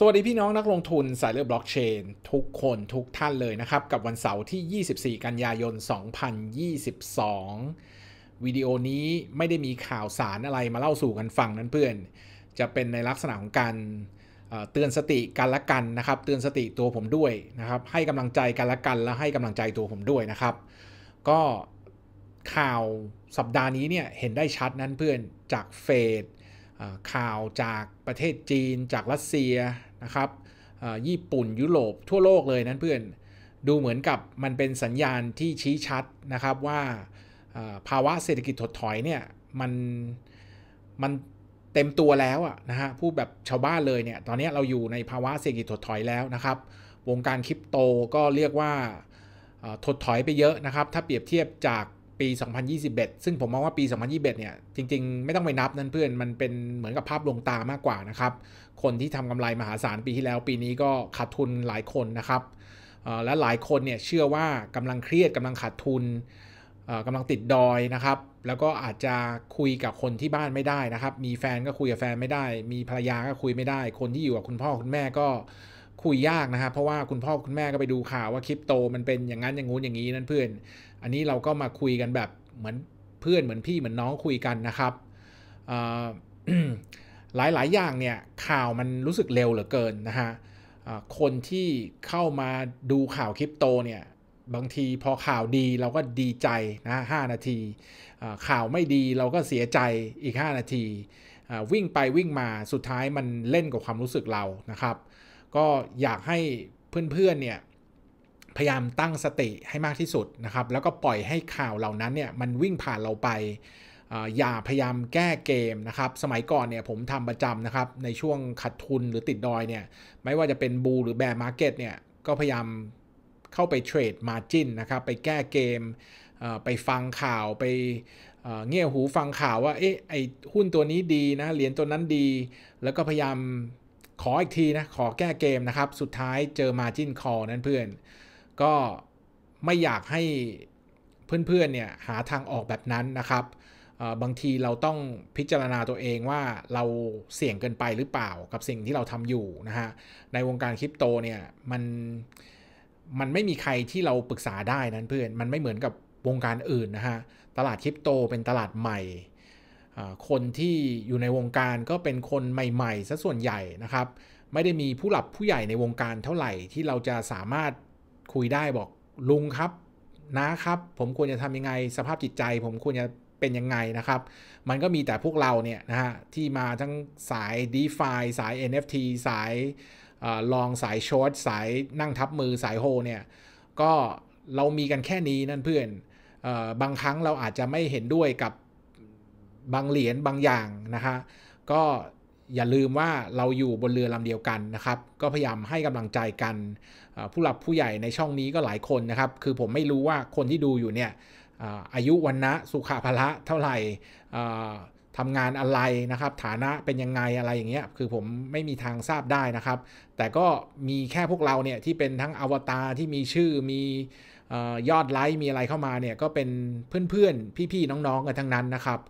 สวัสดีพี่น้องนักลงทุนสายเลือดบล็อกเชนทุกคนทุกท่านเลยนะครับ กับวันเสาร์ที่ 24 กันยายน 2022 วิดีโอนี้ไม่ได้มีข่าวสารอะไรมาเล่าสู่กันฟังนั้นเพื่อน จะเป็นในลักษณะของการเตือนสติกันละกันนะครับ เตือนสติตัวผมด้วยนะครับ ให้กำลังใจกันละกันและให้กำลังใจตัวผมด้วยนะครับ ก็ข่าวสัปดาห์นี้เนี่ยเห็นได้ชัดนั้นเพื่อนจากเฟดข่าวจากประเทศจีนจากรัสเซียนะครับญี่ปุ่นยุโรปทั่วโลกเลยนั้นเพื่อนดูเหมือนกับมันเป็นสัญญาณที่ชี้ชัดนะครับว่าภาวะเศรษฐกิจถดถอยเนี่ยมัน มันเต็มตัวแล้วอะนะฮะพูดแบบชาวบ้านเลย เนี่ย ตอนนี้เราอยู่ในภาวะเศรษฐกิจถดถอยแล้ว นะครับ วงการคริปโตก็เรียกว่าถดถอยไปเยอะ นะครับ ถ้าเปรียบเทียบจากปี 2021 ซึ่งผมมองว่าปี 2021 เนี่ย จริง ๆ ไม่ต้องไปนับนั่นเพื่อน มันเป็นเหมือนกับภาพลวงตามากกว่านะครับ คนที่ทำกำไรมหาศาลปีที่แล้วปีนี้ก็ขาดทุนหลายคนนะครับ และหลายคนเนี่ยเชื่อว่ากำลังเครียดกำลังขาดทุนกำลังติดดอยนะครับ แล้วก็อาจจะคุยกับคนที่บ้านไม่ได้นะครับ มีแฟนก็คุยกับแฟนไม่ได้ มีภรรยาก็คุยไม่ได้ คนที่อยู่กับคุณพ่อคุณแม่ก็คุยยากนะครับเพราะว่าคุณพ่อคุณแม่ก็ไปดูข่าวว่าคริปโตมันเป็นอย่างนั้นอย่างงู้นอย่างนี้นั่นเพื่อน อันนี้เราก็มาคุยกันแบบเหมือนเพื่อนเหมือนพี่เหมือนน้องคุยกันนะครับ หลายหลายอย่างเนี่ยข่าวมันรู้สึกเร็วเหลือเกินนะฮะคนที่เข้ามาดูข่าวคริปโตเนี่ย บางทีพอข่าวดีเราก็ดีใจนะห้านาทีข่าวไม่ดีเราก็เสียใจอีก 5 นาทีวิ่งไปวิ่งมาสุดท้ายมันเล่นกับความรู้สึกเรานะครับก็อยากให้เพื่อนๆ เนี่ยพยายามตั้งสติให้มากที่สุดนะครับ แล้วก็ปล่อยให้ข่าวเหล่านั้นเนี่ยมันวิ่งผ่านเราไป อย่าพยายามแก้เกมนะครับสมัยก่อนเนี่ยผมทำประจำนะครับในช่วงขาดทุนหรือติดดอยเนี่ยไม่ว่าจะเป็นบูหรือแบร์มาร์เก็ตเนี่ยก็พยายามเข้าไปเทรดมาจินนะครับ ไปแก้เกม ไปฟังข่าวไปเงี่ยหูฟังข่าวว่าเอ๊ะไอหุ้นตัวนี้ดีนะเหรียญตัวนั้นดี แล้วก็พยายามขออีกที นะขอแก้เกมนะครับ สุดท้ายเจอ Margin Call นั้นเพื่อน ก็ไม่อยากให้เพื่อนๆเนี่ยหาทางออกแบบนั้นนะครับบางทีเราต้องพิจารณาตัวเองว่าเราเสี่ยงเกินไปหรือเปล่ากับสิ่งที่เราทำอยู่นะฮะในวงการคริปโตเนี่ยมันมันไม่มีใครที่เราปรึกษาได้นั้นเพื่อนมันไม่เหมือนกับวงการอื่นนะฮะตลาดคริปโตเป็นตลาดใหม่คนที่อยู่ในวงการก็เป็นคนใหม่ ๆซะส่วนใหญ่นะครับ ไม่ได้มีผู้หลับผู้ใหญ่ในวงการเท่าไหร่ที่เราจะสามารถคุยได้บอกลุงครับนะครับผมควรจะทำยังไงสภาพจิตใจ ผมควรจะเป็นยังไงนะครับ มันก็มีแต่พวกเราเนี่ยนะฮะที่มาทั้งสาย d e f าสาย NFT สายลองสายชอตสายนั่งทับมือสายโฮเนี่ยก็เรามีกันแค่นี้นั่นเพื่อนอบางครั้งเราอาจจะไม่เห็นด้วยกับบางเหรียญบางอย่างนะฮะก็อย่าลืมว่าเราอยู่บนเรือลำเดียวกันนะครับ ก็พยายามให้กำลังใจกันผู้หลักผู้ใหญ่ในช่องนี้ก็หลายคนนะครับ คือผมไม่รู้ว่าคนที่ดูอยู่เนี่ยอายุวันนะสุขภาระเท่าไหร่ทำงานอะไรนะครับ ฐานะเป็นยังไงอะไรอย่างเงี้ยคือผมไม่มีทางทราบได้นะครับ แต่ก็มีแค่พวกเราเนี่ยที่เป็นทั้งอวตารที่มีชื่อมียอดไลค์มีอะไรเข้ามาเนี่ย ก็เป็นเพื่อนๆ พี่ๆน้องๆกันทั้งนั้นนะครับ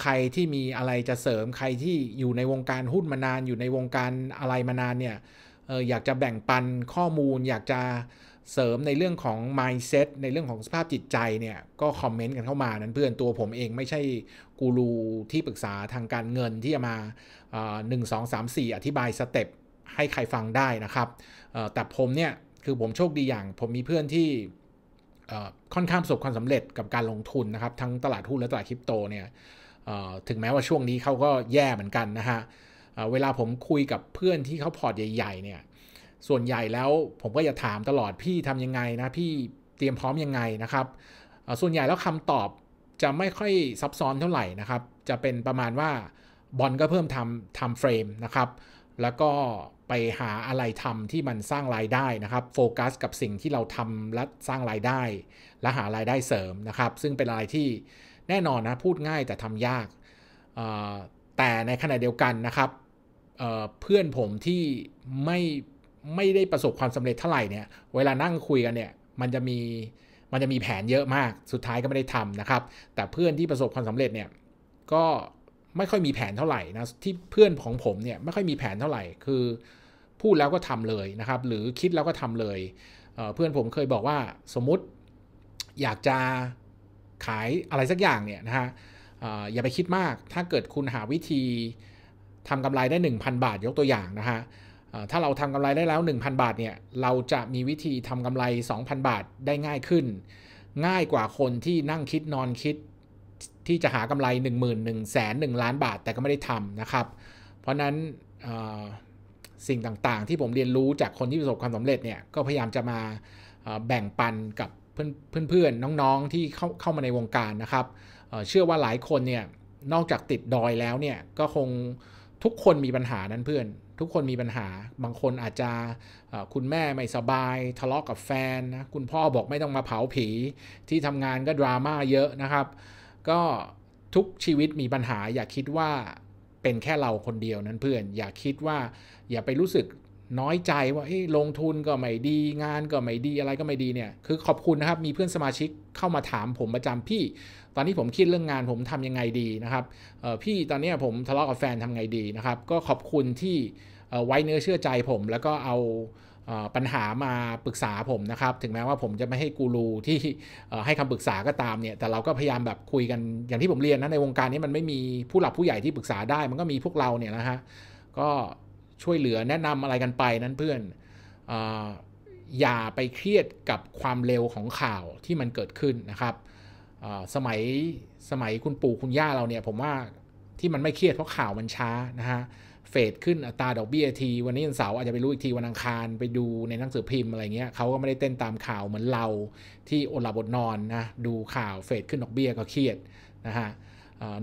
ใครที่มีอะไรจะเสริมใครที่อยู่ในวงการหุ้นมานานอยู่ในวงการอะไรมานานเนี่ยอยากจะแบ่งปันข้อมูล อยากจะเสริมในเรื่องของ mindset ในเรื่องของสภาพจิตใจเนี่ยก็คอมเมนต์กันเข้ามานั้นเพื่อนตัวผมเองไม่ใช่กูรูที่ปรึกษาทางการเงินที่จะมาหนึ่งสองสามสี่อธิบายสเต็ปให้ใครฟังได้นะครับแต่ผมเนี่ยคือผมโชคดีอย่าง ผมมีเพื่อนที่ค่อนข้างประสบความสำเร็จกับการลงทุนนะครับ ทั้งตลาดหุ้นและตลาดคริปโตเนี่ยถึงแม้ว่าช่วงนี้เขาก็แย่เหมือนกันนะฮะ เวลาผมคุยกับเพื่อนที่เขาพอร์ตใหญ่ ๆ เนี่ย ส่วนใหญ่แล้วผมก็จะถามตลอดพี่ทำยังไงนะพี่เตรียมพร้อม ยังไงนะครับ ส่วนใหญ่แล้วคำตอบจะไม่ค่อยซับซ้อนเท่าไหร่นะครับ จะเป็นประมาณว่า บอลก็เพิ่มทำทำเฟรมนะครับ แล้วก็ไปหาอะไรทำที่มันสร้างรายได้นะครับโฟกัสกับสิ่งที่เราทำและสร้างรายได้ และหารายได้เสริมนะครับ ซึ่งเป็นอะไรที่แน่นอนนะพูดง่ายแต่ทำยากแต่ในขณะเดียวกันนะครับเเพื่อนผมที่ ไม่ไม่ได้ประสบความสำเร็จเท่าไหร่เนี่ยเวลานั่งคุยกันเนี่ยมันจะมีมันจะมีแผนเยอะมาก สุดท้ายก็ไม่ได้ทำนะครับ แต่เพื่อนที่ประสบความสำเร็จเนี่ยก็ไม่ค่อยมีแผนเท่าไหร่นะที่เพื่อนของผม เนี่ย ไม่ค่อยมีแผนเท่าไหร่คือพูดแล้วก็ทำเลยนะครับ หรือคิดแล้วก็ทำเลยเเพื่อนผมเคยบอกว่าสมมติอยากจะขายอะไรสักอย่างเนี่ยนะฮะอย่าไปคิดมากถ้าเกิดคุณหาวิธีทำกำไรได้ 1,000 บาทยกตัวอย่างนะฮะถ้าเราทำกำไรได้แล้ว 1,000 บาทเนี่ย เราจะมีวิธีทำกำไร 2,000 บาทได้ง่ายขึ้น ง่ายกว่าคนที่นั่งคิดนอนคิดที่จะหากำไร1 0 0 0 0 1แสนล้านบาท แต่ก็ไม่ได้ทำนะครับ เพราะนั้นสิ่งต่างๆที่ผมเรียนรู้จากคนที่ประสบความสำเร็จเนี่ยก็พยายามจะมาแบ่งปันกับเพื่อนเพื่อนน้องๆที่เข้าเข้ามาในวงการนะครับเเชื่อว่าหลายคนเนี่ยนอกจากติดดอยแล้ว เนี่ยก็คงทุกคนมีปัญหานั้นเพื่อน ทุกคนมีปัญหาบางคนอาจจะคุณแม่ไม่สบายทะเลาะกกับแฟน นะ คุณพ่อบอกไม่ต้องมาเผาผีที่ทำงาน ก็ดราม่า เยอะนะครับ ก็ทุกชีวิตมีปัญหา อย่าคิดว่าเป็นแค่เราคนเดียวนั้นเพื่อน อย่าคิดว่าอย่าไปรู้สึกน้อยใจว่าลงทุนก็ไม่ดีงานก็ไม่ดีอะไรก็ไม่ดีเนี่ย คือขอบคุณนะครับ มีเพื่อนสมาชิกเข้ามาถามผมประจำพี่ตอนนี้ผมคิดเรื่องงานผมทํำยังไงดีนะครับพี่ตอนนี้ผมทะเลาะกับแฟนทำไงดีนะครับ ก็ขอบคุณที่ไว้เนื้อเชื่อใจผมแล้วก็เอาปัญหามาปรึกษาผมนะครับ ถึงแม้ว่าผมจะไม่ให้กูรูที่ให้คำปรึกษาก็ตามเนี่ย แต่เราก็พยายามแบบคุยกันอย่างที่ผมเรียนนะในวงการนี้มันไม่มีผู้หลักผู้ใหญ่ที่ปรึกษาได้ มันก็มีพวกเราเนี่ยนะฮะก็ช่วยเหลือแนะนำอะไรกันไปนั้นเพื่อนออย่าไปเครียดกับความเร็วของข่าวที่มันเกิดขึ้นนะครับ สมัยสมัยคุณปู่คุณย่าเราเนี่ย ผมว่าที่มันไม่เครียดเพราะข่าวมันช้านะฮะเฟดขึ้นอัตราดอกเบี้ยทีวันนี้วันเสาร์อาจจะไปรู้อีกทีวันอังคารไปดูในหนังสือพิมพ์อะไรเงี้ยเขาก็ไม่ได้เต้นตามข่าวเหมือนเราที่อดหลับอดนอนนะดูข่าวเฟดขึ้นดอกเบี้ยก็เครียดนะฮะ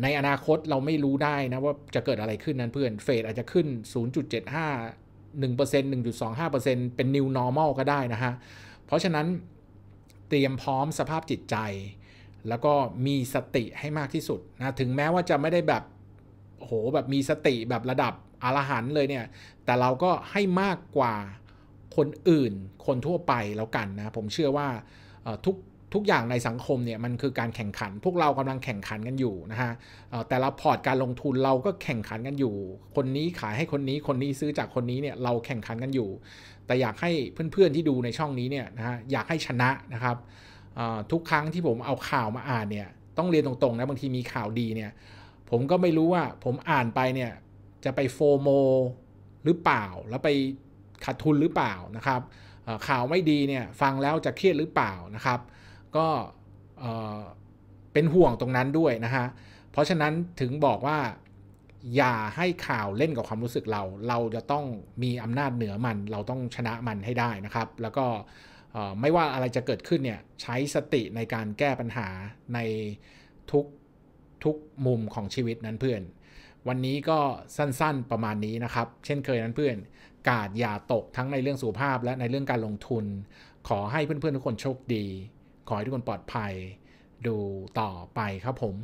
ในอนาคตเราไม่รู้ได้ นะ ว่าจะเกิดอะไรขึ้นนั้นเพื่อนเฟดอาจจะขึ้น 0.75 1% 1.25%เป็น new normal ก็ได้ นะ ฮะ เพราะฉะนั้นเตรียมพร้อมสภาพจิตใจ แล้วก็มีสติให้มากที่สุด นะ ถึงแม้ว่าจะไม่ได้แบบโหแบบมีสติแบบระดับอรหันเลย เนี่ย แต่เราก็ให้มากกว่าคนอื่นคนทั่วไปแล้วกันนะผมเชื่อว่าทุกทุกอย่างในสังคมเนี่ยมันคือการแข่งขัน พวกเรากำลังแข่งขันกันอยู่นะฮะแต่เราพอร์ตการลงทุนเราก็แข่งขันกันอยู่ คนนี้ขายให้คนนี้คนนี้ซื้อจากคนนี้เนี่ยเราแข่งขันกันอยู่ แต่อยากให้เพื่อน ๆที่ดูในช่องนี้เนี่ยนะฮะอยากให้ชนะนะครับทุกครั้งที่ผมเอาข่าวมาอ่านเนี่ยต้องเรียนตรงๆนะบางทีมีข่าวดีเนี่ยผมก็ไม่รู้ว่าผมอ่านไปเนี่ยจะไปโฟโมหรือเปล่าแล้วไปขาดทุนหรือเปล่านะครับข่าวไม่ดีเนี่ยฟังแล้วจะเครียดหรือเปล่านะครับก็เป็นห่วงตรงนั้นด้วย นะฮะ เพราะฉะนั้นถึงบอกว่าอย่าให้ข่าวเล่นกับความรู้สึกเรา เราจะต้องมีอำนาจเหนือมัน เราต้องชนะมันให้ได้นะครับ แล้วก็ไม่ว่าอะไรจะเกิดขึ้น เนี่ย ใช้สติในการแก้ปัญหาใน ทุก ทุกมุมของชีวิตนั้น เพื่อน วันนี้ก็สั้นๆประมาณนี้นะครับ เช่นเคยนั้นเพื่อน กาดอย่าตกทั้งในเรื่องสุขภาพและในเรื่องการลงทุน ขอให้เพื่อนๆทุกคนโชคดีขอให้ทุกคนปลอดภัย ดูต่อไปครับผม